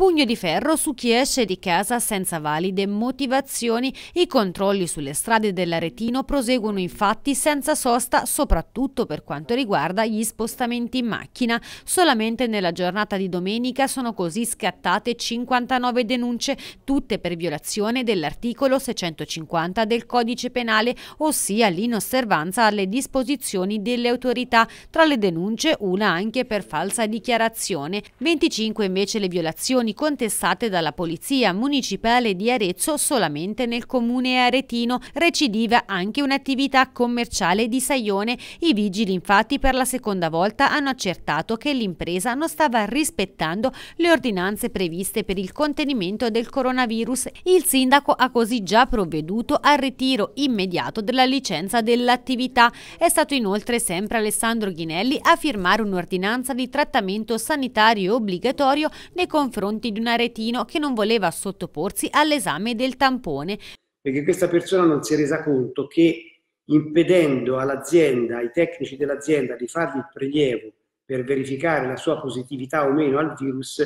Pugno di ferro su chi esce di casa senza valide motivazioni. I controlli sulle strade dell'Aretino proseguono infatti senza sosta, soprattutto per quanto riguarda gli spostamenti in macchina. Solamente nella giornata di domenica sono così scattate 59 denunce, tutte per violazione dell'articolo 650 del codice penale, ossia l'inosservanza alle disposizioni delle autorità. Tra le denunce una anche per falsa dichiarazione, 25 invece le violazioni azioni contestate dalla Polizia Municipale di Arezzo solamente nel comune aretino, recidiva anche un'attività commerciale di Saione. I vigili infatti per la seconda volta hanno accertato che l'impresa non stava rispettando le ordinanze previste per il contenimento del coronavirus. Il sindaco ha così già provveduto al ritiro immediato della licenza dell'attività. È stato inoltre sempre Alessandro Ghinelli a firmare un'ordinanza di trattamento sanitario obbligatorio nei confronti punti di un aretino che non voleva sottoporsi all'esame del tampone. Perché questa persona non si è resa conto che impedendo all'azienda, ai tecnici dell'azienda di fargli il prelievo per verificare la sua positività o meno al virus,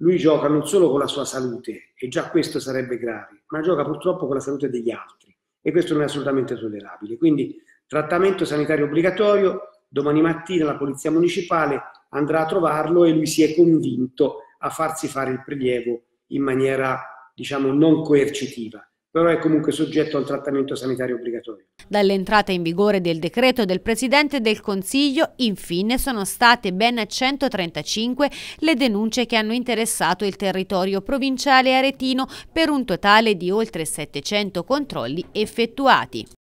lui gioca non solo con la sua salute, e già questo sarebbe grave, ma gioca purtroppo con la salute degli altri e questo non è assolutamente tollerabile. Quindi trattamento sanitario obbligatorio, domani mattina la Polizia Municipale andrà a trovarlo e lui si è convinto a farsi fare il prelievo in maniera, diciamo, non coercitiva però è comunque soggetto al trattamento sanitario obbligatorio. Dall'entrata in vigore del decreto del Presidente del Consiglio, infine, sono state ben 135 le denunce che hanno interessato il territorio provinciale aretino per un totale di oltre 700 controlli effettuati.